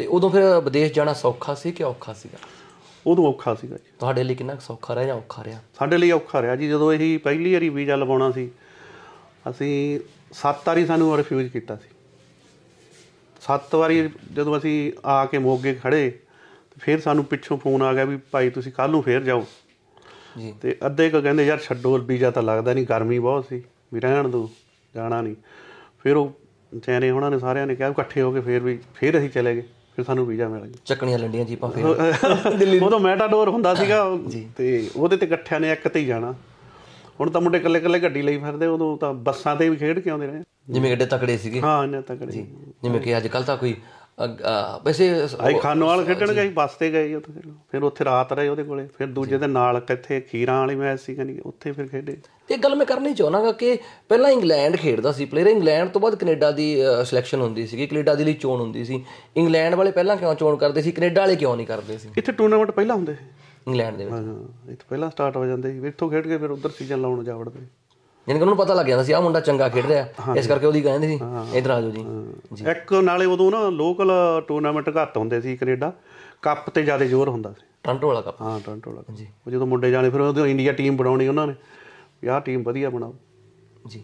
ਤੇ ਉਦੋਂ ਫਿਰ ਵਿਦੇਸ਼ ਜਾਣਾ ਸੌਖਾ ਸੀ ਕਿ ਔਖਾ ਸੀਗਾ ਉਦੋਂ ਔਖਾ ਸੀਗਾ ਜੀ ਤੁਹਾਡੇ ਲਈ ਕਿੰਨਾ ਸੌਖਾ ਰਿਹਾ ਜਾਂ ਔਖਾ ਰਿਹਾ ਸਾਡੇ ਲਈ ਔਖਾ ਰਿਹਾ ਜੀ ਜਦੋਂ ਇਹੀ ਪਹਿਲੀ ਵਾਰੀ ਵੀਜ਼ਾ ਲਵਾਉਣਾ ਸੀ ਅਸੀਂ 7 ਵਾਰੀ ਸਾਨੂੰ ਰਿਫਿਊਜ਼ ਕੀਤਾ ਸੀ 7 ਵਾਰੀ ਜਦੋਂ ਅਸੀਂ ਆ ਕੇ ਮੋਗੇ ਖੜੇ ਫਿਰ ਸਾਨੂੰ ਪਿੱਛੋਂ ਫੋਨ ਆ ਗਿਆ ਵੀ ਭਾਈ ਤੁਸੀਂ ਕੱਲ ਨੂੰ ਫੇਰ ਜਾਓ ਜੀ ਤੇ ਅੱਧੇ ਕੋ ਕਹਿੰਦੇ ਯਾਰ ਛੱਡੋ ਵੀਜ਼ਾ ਤਾਂ ਲੱਗਦਾ ਨਹੀਂ ਗਰਮੀ ਬਹੁਤ ਸੀ ਵੀ ਰਹਿਣ ਦੋ ਜਾਣਾ ਨਹੀਂ ਫਿਰ ਉਹ ਚੈਨੇ ਉਹਨਾਂ ਨੇ ਸਾਰਿਆਂ ਨੇ ਕਿਹਾ ਇਕੱਠੇ ਹੋ ਕੇ ਫੇਰ ਵੀ ਫੇਰ ਅਸੀਂ ਚਲੇ ਗਏ ਫਿਰ ਸਾਨੂੰ ਵੀਜ਼ਾ ਮਿਲ ਗਿਆ ਚੱਕਣੀਆਂ ਲੰਡੀਆਂ ਜੀਪਾਂ ਫਿਰ ਦਿੱਲੀ ਉਦੋਂ ਮੈਟਾਡੋਰ ਹੁੰਦਾ ਸੀਗਾ ਤੇ ਉਹਦੇ ਤੇ ਇਕੱਠਿਆਂ ਨੇ ਇੱਕ ਤੇ ਹੀ ਜਾਣਾ ਹੁਣ ਤਾਂ ਮੁੰਡੇ ਇਕੱਲੇ ਇਕੱਲੇ ਗੱਡੀ ਲਈ ਫਿਰਦੇ ਉਦੋਂ ਤਾਂ ਬੱਸਾਂ ਤੇ ਵੀ ਖੇਡ ਕੇ ਆਉਂਦੇ ਨੇ ਜਿਵੇਂ ਗੱਡੇ ਤਕੜੇ ਸੀਗੇ ਹਾਂ ਇੰਨੇ ਤਕੜੇ ਜਿਵੇਂ ਕਿ ਅੱਜ ਕੱਲ ਤਾਂ ਕੋਈ ਵੈਸੇ ਅਸੀਂ ਖਾਨੋਵਾਲ ਖੇਡਣ ਗਏ ਬੱਸ ਤੇ ਗਏ ਉੱਥੇ ਫਿਰ ਉੱਥੇ ਰਾਤ ਰਹੇ ਉਹਦੇ ਕੋਲੇ ਫਿਰ ਦੂਜੇ ਦੇ ਨਾਲ ਕਿੱਥੇ ਖੀਰਾਂ ਵਾਲੀ ਮੈਚ ਸੀ ਕਨੀ ਉੱਥੇ ਫਿਰ ਖੇਡੇ ਤੇ ਗੱਲ ਮੈਂ ਕਰਨੀ ਚਾਹਣਾਗਾ ਕਿ ਪਹਿਲਾਂ ਇੰਗਲੈਂਡ ਖੇਡਦਾ ਸੀ ਪਲੇਅਰ ਇੰਗਲੈਂਡ ਤੋਂ ਬਾਅਦ ਕੈਨੇਡਾ ਦੀ ਸਿਲੈਕਸ਼ਨ ਹੁੰਦੀ ਸੀ ਕਿ ਕੈਨੇਡਾ ਦੇ ਲਈ ਚੋਣ ਹੁੰਦੀ ਸੀ ਇੰਗਲੈਂਡ ਵਾਲੇ ਪਹਿਲਾਂ ਕਿਉਂ ਚੋਣ ਕਰਦੇ ਸੀ ਕੈਨੇਡਾ ਵਾਲੇ ਕਿਉਂ ਨਹੀਂ ਕਰਦੇ ਸੀ ਇੱਥੇ ਟੂਰਨਾਮੈਂਟ ਪਹਿਲਾਂ ਹੁੰਦੇ ਸੀ ਇੰਗਲੈਂਡ ਦੇ ਵਿੱਚ ਹਾਂ ਇੱਥੇ ਪਹਿਲਾਂ ਸਟਾਰਟ ਹੋ ਜਾਂਦੇ ਸੀ ਇੱਥੋਂ ਖੇਡ ਕੇ ਫਿਰ ਉਧਰ ਸੀਜ਼ਨ ਲਾਉਣ ਜਾਵੜਦੇ ਯਾਨੀ ਕਿ ਉਹਨੂੰ ਪਤਾ ਲੱਗ ਜਾਂਦਾ ਸੀ ਆਹ ਮੁੰਡਾ ਚੰਗਾ ਖੇਡ ਰਿਹਾ ਇਸ ਕਰਕੇ ਉਹਦੀ ਕਹਿੰਦੇ ਸੀ ਇਧਰ ਆ ਜਾਓ ਜੀ ਇੱਕ ਨਾਲੇ ਉਦੋਂ ਨਾ ਲੋਕਲ ਟੂਰਨਾਮੈਂਟ ਘੱਟ ਹੁੰਦੇ ਸੀ ਕੈਨੇਡਾ ਕੱਪ ਤੇ ਜ਼ਿਆਦਾ ਜ਼ੋਰ ਹੁੰਦਾ ਸੀ ਟ੍ਰਾਂਟੋ ਵਾਲਾ ਕੱਪ ਹਾਂ ਟ੍ਰਾਂਟੋ ਵਾਲਾ ਜੀ ਉਹ ਜਦੋਂ ਮੁੰਡੇ ਜਾਣੇ ਫਿਰ ਉਹਦੀ ਇੰਡੀਆ ਟੀਮ ਬਣਾਉਣੀ ਉਹਨਾਂ ਨੇ ਯਾਰ ਟੀਮ ਵਧੀਆ ਬਣਾਓ ਜੀ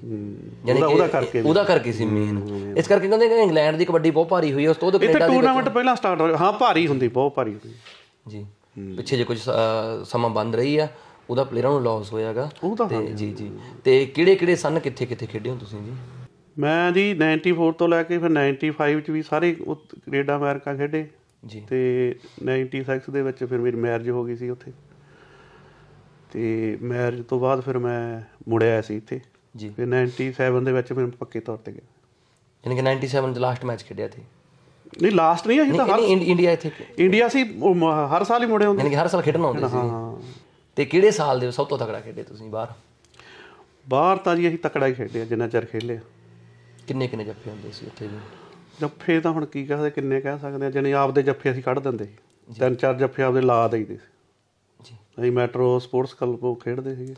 ਯਾਨੀ ਉਹਦਾ ਕਰਕੇ ਉਹਦਾ ਕਰਕੇ ਸੀ ਮੇਨ ਇਸ ਕਰਕੇ ਕਹਿੰਦੇ ਕਿ ਇੰਗਲੈਂਡ ਦੀ ਕਬੱਡੀ ਬਹੁਤ ਭਾਰੀ ਹੋਈ ਉਸ ਤੋਂ ਉਹ ਕੈਨੇਡਾ ਦੀ ਟੂਰਨਾਮੈਂਟ ਪਹਿਲਾਂ ਸਟਾਰਟ ਹੋ ਹਾਂ ਭਾਰੀ ਹੁੰਦੀ ਬਹੁਤ ਭਾਰੀ ਹੁੰਦੀ ਜੀ ਪਿੱਛੇ ਜੇ ਕੁਝ ਸਮਾਂ ਬੰਦ ਰਹੀ ਆ ਉਹਦਾ ਪਲੇਅਰਾਂ ਨੂੰ ਲਾਸ ਹੋਇਆਗਾ ਤੇ ਜੀ ਜੀ ਤੇ ਕਿਹੜੇ ਕਿਹੜੇ ਸਨ ਕਿੱਥੇ ਕਿੱਥੇ ਖੇਡੇ ਹੋ ਤੁਸੀਂ ਜੀ ਮੈਂ ਜੀ 94 ਤੋਂ ਲੈ ਕੇ ਫਿਰ 95 ਚ ਵੀ ਸਾਰੇ ਕੈਨੇਡਾ ਅਮਰੀਕਾ ਖੇਡੇ ਜੀ ਤੇ 96 ਦੇ ਵਿੱਚ ਫਿਰ ਮੇਰੀ ਮੈਰਿਜ ਹੋ ਗਈ ਸੀ ਉੱਥੇ ਤੇ ਮੈਰਿਜ ਤੋਂ ਬਾਅਦ ਫਿਰ ਮੈਂ ਮੁੜਿਆ ਸੀ ਇੱਥੇ ਜੀ ਫਿਰ 97 ਦੇ ਵਿੱਚ ਫਿਰ ਪੱਕੇ ਤੌਰ ਤੇ ਗਿਆ ਯਾਨੀ ਕਿ 97 ਦਾ ਲਾਸਟ ਮੈਚ ਖੇਡਿਆ ਸੀ ਨਹੀਂ ਲਾਸਟ ਨਹੀਂ ਅਸੀਂ ਤਾਂ ਹਰ ਇੰਡੀਆ ਇੱਥੇ ਇੰਡੀਆ ਸੀ ਹਰ ਸਾਲ ਹੀ ਮੁੜੇ ਹੁੰਦੇ ਯਾਨੀ ਕਿ ਹਰ ਸਾਲ ਖੇਡਣਾ ਹੁੰਦਾ ਸੀ ਤੇ ਕਿਹੜੇ ਸਾਲ ਦੇ ਸਭ ਤੋਂ ਤਕੜਾ ਖੇਡੇ ਤੁਸੀਂ ਬਾਹਰ ਬਾਹਰ ਤਾਂ ਜੀ ਅਸੀਂ ਤਕੜਾ ਹੀ ਖੇਡਿਆ ਜਿੰਨਾ ਚਿਰ ਖੇਲੇ ਕਿੰਨੇ ਕਿੰਨੇ ਜੱਫੇ ਹੁੰਦੇ ਸੀ ਉੱਥੇ ਜੀ ਜੱਫੇ ਤਾਂ ਹੁਣ ਕੀ ਕਹਦੇ ਕਿੰਨੇ ਕਹਿ ਸਕਦੇ ਆ ਜਿਹਨੇ ਆਪਦੇ ਜੱਫੇ ਅਸੀਂ ਕੱਢ ਦਿੰਦੇ ਤਿੰਨ ਚਾਰ ਜੱਫੇ ਆਪਦੇ ਲਾ ਦਈਦੇ ਸੀ ਅਸੀਂ ਮੈਟਰੋ ਸਪੋਰਟਸ ਕਲਬ ਉਹ ਖੇਡਦੇ ਸੀਗੇ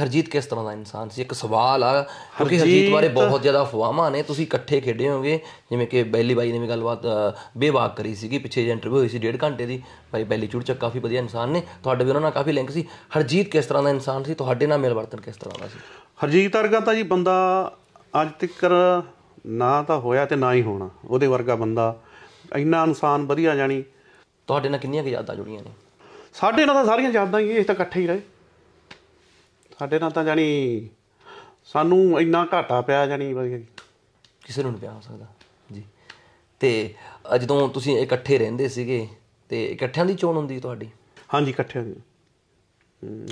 ਹਰਜੀਤ ਕਿਸ ਤਰ੍ਹਾਂ ਦਾ ਇਨਸਾਨ ਸੀ ਇੱਕ ਸਵਾਲ ਆ ਕਿਉਂਕਿ ਹਰਜੀਤ ਬਾਰੇ ਬਹੁਤ ਜ਼ਿਆਦਾ ਅਫਵਾਹਾਂ ਨੇ ਤੁਸੀਂ ਇਕੱਠੇ ਖੇਡੇ ਹੋਗੇ ਜਿਵੇਂ ਕਿ ਬੈਲੀ ਬਾਈ ਨੇ ਵੀ ਗੱਲਬਾਤ ਬੇਵਾਕ ਕਰੀ ਸੀਗੀ ਪਿੱਛੇ ਜੇ ਇੰਟਰਵਿਊ ਹੋਈ ਸੀ ਡੇਢ ਘੰਟੇ ਦੀ ਭਾਈ ਬੈਲੀ ਚੂੜਚੱਕ ਕਾਫੀ ਵਧੀਆ ਇਨਸਾਨ ਨੇ ਤੁਹਾਡੇ ਵੀ ਉਹਨਾਂ ਨਾਲ ਕਾਫੀ ਲਿੰਕ ਸੀ ਹਰਜੀਤ ਕਿਸ ਤਰ੍ਹਾਂ ਦਾ ਇਨਸਾਨ ਸੀ ਤੁਹਾਡੇ ਨਾਲ ਮਿਲਵਰਤਨ ਕਿਸ ਤਰ੍ਹਾਂ ਦਾ ਸੀ ਹਰਜੀਤ ਵਰਗਾ ਤਾਂ ਜੀ ਬੰਦਾ ਅੱਜ ਤੱਕ ਨਾ ਤਾਂ ਹੋਇਆ ਤੇ ਨਾ ਹੀ ਹੋਣਾ ਉਹਦੇ ਵਰਗਾ ਬੰਦਾ ਇੰਨਾ ਇਨਸਾਨ ਵਧੀਆ ਜਾਣੀ ਤੁਹਾਡੇ ਨਾਲ ਕਿੰਨੀਆਂ ਕਿ ਯਾਦਾਂ ਜੁੜੀਆਂ ਨੇ ਸਾਡੇ ਨਾਲ ਤਾਂ ਸਾਰੀਆਂ ਜਾਦਾਂ ਹੀ ਇਹ ਤਾਂ ਇਕੱਠੇ ਹੀ ਰਹੇ ਸਾਡੇ ਨਾਲ ਤਾਂ ਜਾਨੀ ਸਾਨੂੰ ਇੰਨਾ ਘਾਟਾ ਪਿਆ ਜਾਨੀ ਕਿਸੇ ਨੂੰ ਨਹੀਂ ਪਿਆ ਹੋ ਸਕਦਾ ਜੀ ਤੇ ਜਦੋਂ ਤੁਸੀਂ ਇਕੱਠੇ ਰਹਿੰਦੇ ਸੀਗੇ ਤੇ ਇਕੱਠਿਆਂ ਦੀ ਚੋਣ ਹੁੰਦੀ ਤੁਹਾਡੀ ਹਾਂਜੀ ਇਕੱਠਿਆਂ ਦੀ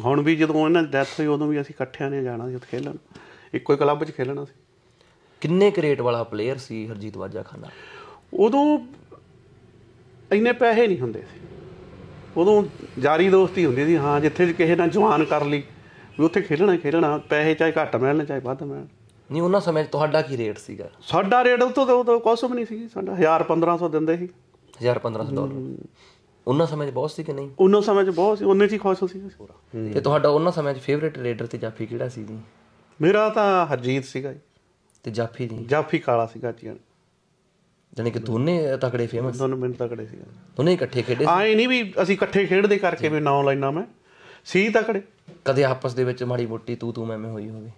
ਹੁਣ ਵੀ ਜਦੋਂ ਇਹਨਾਂ ਦੀ ਡੈਥ ਹੋਈ ਉਦੋਂ ਵੀ ਅਸੀਂ ਇਕੱਠਿਆਂ ਨੇ ਜਾਣਾ ਸੀ ਉੱਥੇ ਖੇਲਣ ਇੱਕੋ ਹੀ ਕਲੱਬ 'ਚ ਖੇਲਣਾ ਸੀ ਕਿੰਨੇ ਕਰੇਟ ਵਾਲਾ ਪਲੇਅਰ ਸੀ ਹਰਜੀਤ ਵਾਜਾ ਖਾਨਾ ਉਦੋਂ ਇੰਨੇ ਪੈਸੇ ਨਹੀਂ ਹੁੰਦੇ ਸੀ ਉਦੋਂ ਜਾਰੀ ਦੋਸਤੀ ਹੁੰਦੀ ਸੀ ਹਾਂ ਜਿੱਥੇ ਕਿਸੇ ਨਾਲ ਜਵਾਨ ਕਰ ਲਈ ਵੀ ਉੱਥੇ ਖੇਡਣਾ ਖੇਡਣਾ ਪੈਸੇ ਚਾਹੇ ਘੱਟ ਮਿਲਣ ਚਾਹੇ ਵੱਧ ਮਿਲਣ ਨਹੀਂ ਉਹਨਾਂ ਸਮੇਂ ਤੁਹਾਡਾ ਕੀ ਰੇਟ ਸੀਗਾ ਸਾਡਾ ਰੇਟ ਉਤੋਂ ਤੋਂ ਕੁਝ ਵੀ ਨਹੀਂ ਸੀ ਸਾਡਾ 1000 1500 ਦਿੰਦੇ ਸੀ 1000 1500 ਡਾਲਰ ਉਹਨਾਂ ਸਮੇਂ 'ਚ ਬਹੁਤ ਸੀ ਕਿ ਨਹੀਂ ਉਹਨਾਂ ਸਮੇਂ 'ਚ ਬਹੁਤ ਸੀ ਉਹਨੇ 'ਚ ਹੀ ਖੁਸ਼ ਸੀ ਪੂਰਾ ਤੇ ਤੁਹਾਡਾ ਉਹਨਾਂ ਸਮੇਂ 'ਚ ਫੇਵਰੇਟ ਰੇਡਰ ਤੇ ਜਾਫੀ ਕਿਹੜਾ ਸੀ ਜੀ ਮੇਰਾ ਤਾਂ ਹਰਜੀਤ ਸੀਗਾ ਜੀ ਤੇ ਜਾਫੀ ਜੀ ਜਾਫੀ ਕਾਲਾ ਸੀਗਾ ਜੀ ਯਾਨੀ ਕਿ ਦੋਨੇ ਤਕੜੇ ਫੇਮਸ ਦੋਨੇ ਮੈਨੂੰ ਤਕੜੇ ਸੀ ਦੋਨੇ ਇਕੱਠੇ ਖੇਡੇ ਆਏ ਨਹੀਂ ਵੀ ਅਸੀਂ ਇਕੱਠੇ ਖੇਡਦੇ ਕਰਕੇ ਵੀ ਨਾਮ ਲਾਈਨਾਂ ਮੈਂ ਸੀ ਤਕੜੇ ਕਦੇ ਆਪਸ ਦੇ ਵਿੱਚ ਮਾੜੀ ਮੋਟੀ ਤੂੰ ਤੂੰ ਮੈਂ ਮੈਂ ਹੋਈ ਹੋਵੇ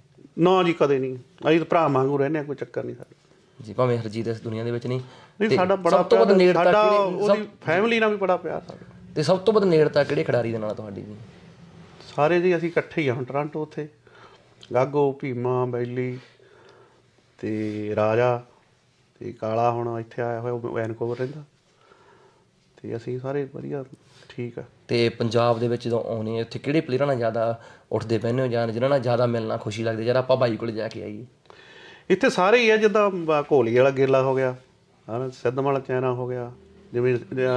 ਨਾ ਜੀ ਕਦੇ ਨਹੀਂ ਅਸੀਂ ਤਾਂ ਭਰਾ ਵਾਂਗੂ ਰਹਿੰਦੇ ਆ ਕੋਈ ਚੱਕਰ ਨਹੀਂ ਸਾਡਾ ਜੀ ਭਾਵੇਂ ਹਰਜੀਤ ਇਸ ਦੁਨੀਆ ਦੇ ਵਿੱਚ ਨਹੀਂ ਨਹੀਂ ਸਾਡਾ ਬੜਾ ਪਿਆਰ ਸਾਡਾ ਉਹਦੀ ਫੈਮਿਲੀ ਨਾਲ ਵੀ ਬੜਾ ਪਿਆਰ ਸਾਡਾ ਤੇ ਸਭ ਤੋਂ ਵੱਧ ਨੇੜਤਾ ਕਿਹੜੇ ਖਿਡਾਰੀ ਦੇ ਨਾਲ ਤੁਹਾਡੀ ਜੀ ਸਾਰੇ ਜੀ ਅਸੀਂ ਇਕੱਠੇ ਹੀ ਹਾਂ ਟ੍ਰਾਂਟੋ ਉੱਥੇ ਗਾਗੋ ਭੀਮਾ ਬੈਲੀ ਤੇ ਰਾਜਾ ਤੇ ਕਾਲਾ ਹੁਣ ਇੱਥੇ ਆਇਆ ਹੋਇਆ ਵੈਨਕੂਵਰ ਰਹਿੰਦਾ ਤੇ ਅਸੀਂ ਸਾਰੇ ਵਧੀਆ ਠੀਕ ਆ ਤੇ ਪੰਜਾਬ ਦੇ ਵਿੱਚ ਜਦੋਂ ਆਉਨੇ ਇੱਥੇ ਕਿਹੜੇ ਪਲੇਅਰਾਂ ਨਾਲ ਜ਼ਿਆਦਾ ਉੱਠਦੇ ਪੈਨੇ ਹੋ ਜਾਂ ਜਿਨ੍ਹਾਂ ਨਾਲ ਜ਼ਿਆਦਾ ਮਿਲਣਾ ਖੁਸ਼ੀ ਲੱਗਦੀ ਜਦ ਆਪਾਂ ਭਾਈ ਕੋਲ ਜਾ ਕੇ ਆਈਏ ਇੱਥੇ ਸਾਰੇ ਹੀ ਆ ਜਿੱਦਾਂ ਕੋਹਲੀ ਵਾਲਾ ਗੇਲਾ ਹੋ ਗਿਆ ਹਨਾ ਸਿੱਧਮ ਵਾਲਾ ਚੈਨਾ ਹੋ ਗਿਆ ਜਿਵੇਂ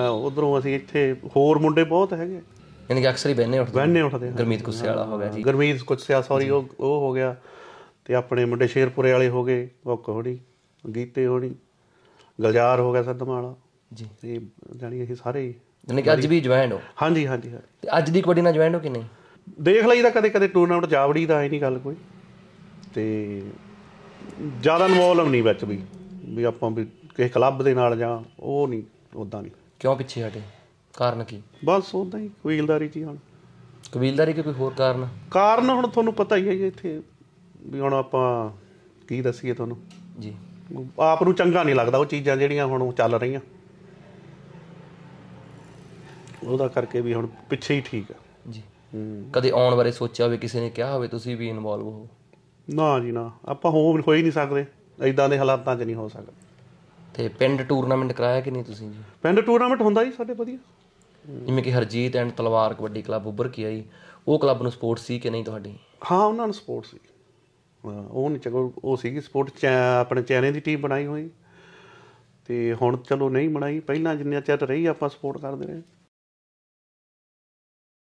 ਉਧਰੋਂ ਅਸੀਂ ਇੱਥੇ ਹੋਰ ਮੁੰਡੇ ਬਹੁਤ ਹੈਗੇ ਯਾਨੀ ਕਿ ਅਕਸਰ ਹੀ ਬੈਨੇ ਉੱਠਦੇ ਬੈਨੇ ਉੱਠਦੇ ਗਰਮੀਤ ਕੁੱਸੇ ਵਾਲਾ ਹੋ ਗਿਆ ਜੀ ਗਰਮੀਤ ਕੁੱਸੇ ਸੌਰੀ ਉਹ ਉਹ ਹੋ ਗਿਆ ਤੇ ਆਪਣੇ ਮੁੰਡੇ ਸ਼ੇਰਪੁਰੇ ਵਾਲੇ ਹੋ ਗਏ ਉਹ ਕੋਹੜੀ ਗੀਤੇ ਹੋਣੀ ਗਲਜਾਰ ਹੋ ਗਿਆ ਸਦਮਾਲਾ ਜੀ ਇਹ ਜਾਨੀ ਇਹ ਸਾਰੇ ਯਾਨੀ ਕਿ ਅੱਜ ਵੀ ਜੁਆਇਨ ਹੋ ਹਾਂਜੀ ਹਾਂਜੀ ਤੇ ਅੱਜ ਦੀ ਕਬੱਡੀ ਨਾਲ ਜੁਆਇਨ ਹੋ ਕਿ ਨਹੀਂ ਦੇਖ ਲਈਦਾ ਕਦੇ ਕਦੇ ਟੂਰਨਾਮੈਂਟ ਜਾਵੜੀ ਦਾ ਐ ਨਹੀਂ ਗੱਲ ਕੋਈ ਤੇ ਜ਼ਿਆਦਾ ਇਨਵੋਲਵ ਨਹੀਂ ਵਿੱਚ ਵੀ ਵੀ ਆਪਾਂ ਵੀ ਕਿਸੇ ਕਲੱਬ ਦੇ ਨਾਲ ਜਾਂ ਉਹ ਨਹੀਂ ਉਦਾਂ ਨਹੀਂ ਕਿਉਂ ਪਿੱਛੇ ਹਟੇ ਕਾਰਨ ਕੀ ਬਸ ਉਦਾਂ ਹੀ ਕਬੀਲਦਾਰੀ ਚ ਹੁਣ ਕਬੀਲਦਾਰੀ ਕੋਈ ਹੋਰ ਕਾਰਨ ਕਾਰਨ ਹੁਣ ਤੁਹਾਨੂੰ ਪਤਾ ਹੀ ਹੈ ਜੀ ਇੱਥੇ ਵੀ ਹੁਣ ਆਪਾਂ ਕੀ ਦੱਸੀਏ ਤੁਹਾਨੂੰ ਜੀ ਆਪ ਨੂੰ ਚੰਗਾ ਨਹੀਂ ਲੱਗਦਾ ਉਹ ਚੀਜ਼ਾਂ ਜਿਹੜੀਆਂ ਹੁਣ ਚੱਲ ਰਹੀਆਂ ਉਹਦਾ ਕਰਕੇ ਵੀ ਹੁਣ ਪਿੱਛੇ ਹੀ ਠੀਕ ਆ ਜੀ ਕਦੇ ਆਉਣ ਬਾਰੇ ਸੋਚਿਆ ਹੋਵੇ ਕਿਸੇ ਨੇ ਕਿਹਾ ਹੋਵੇ ਤੁਸੀਂ ਵੀ ਇਨਵੋਲਵ ਹੋ ਨਾ ਜੀ ਨਾ ਆਪਾਂ ਹੋ ਹੋ ਹੀ ਨਹੀਂ ਸਕਦੇ ਐਦਾਂ ਦੇ ਹਾਲਾਤਾਂ 'ਚ ਨਹੀਂ ਹੋ ਸਕਦਾ ਤੇ ਪਿੰਡ ਟੂਰਨਾਮੈਂਟ ਕਰਾਇਆ ਕਿ ਨਹੀਂ ਤੁਸੀਂ ਜੀ ਪਿੰਡ ਟੂਰਨਾਮੈਂਟ ਹੁੰਦਾ ਜੀ ਸਾਡੇ ਵਧੀਆ ਜਿਵੇਂ ਕਿ ਹਰਜੀਤ ਐਂਡ ਤਲਵਾਰ ਕਬੱਡੀ ਕਲੱਬ ਉੱਭਰ ਕੀ ਆਈ ਉਹ ਕਲੱਬ ਨੂੰ ਸਪੋਰਟ ਸੀ ਕਿ ਨਹੀਂ ਤੁਹਾਡੀ ਹਾਂ ਉਹਨਾਂ ਨੂੰ ਸਪੋਰਟ ਸੀ ਉਹ ਨਹੀਂ ਚਲੋ ਉਹ ਸੀਗੀ ਸਪੋਰਟ ਆਪਣੇ ਚੈਨੇ ਦੀ ਟੀਮ ਬਣਾਈ ਹੋਈ ਤੇ ਹੁਣ ਚਲੋ ਨਹੀਂ ਬਣਾਈ ਪਹਿਲਾਂ ਜਿੰਨਾ ਚਿਰ ਰਹੀ ਆਪਾਂ ਸਪੋਰਟ ਕਰਦੇ ਰਹੇ